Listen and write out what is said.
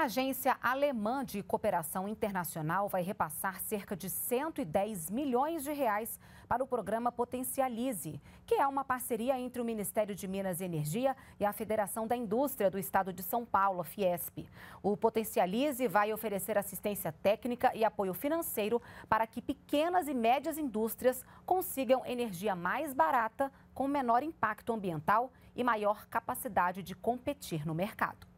A Agência Alemã de Cooperação Internacional vai repassar cerca de 110 milhões de reais para o programa Potencialize, que é uma parceria entre o Ministério de Minas e Energia e a Federação da Indústria do Estado de São Paulo, Fiesp. O Potencialize vai oferecer assistência técnica e apoio financeiro para que pequenas e médias indústrias consigam energia mais barata, com menor impacto ambiental e maior capacidade de competir no mercado.